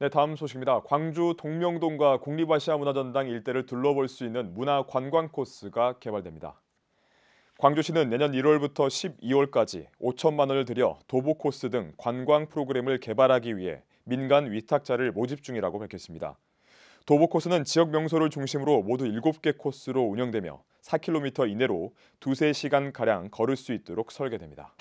네, 다음 소식입니다. 광주 동명동과 국립아시아 문화전당 일대를 둘러볼 수 있는 문화 관광 코스가 개발됩니다. 광주시는 내년 1월부터 12월까지 5천만 원을 들여 도보 코스 등 관광 프로그램을 개발하기 위해 민간 위탁자를 모집 중이라고 밝혔습니다. 도보 코스는 지역 명소를 중심으로 모두 7개 코스로 운영되며 4km 이내로 두세 시간가량 걸을 수 있도록 설계됩니다.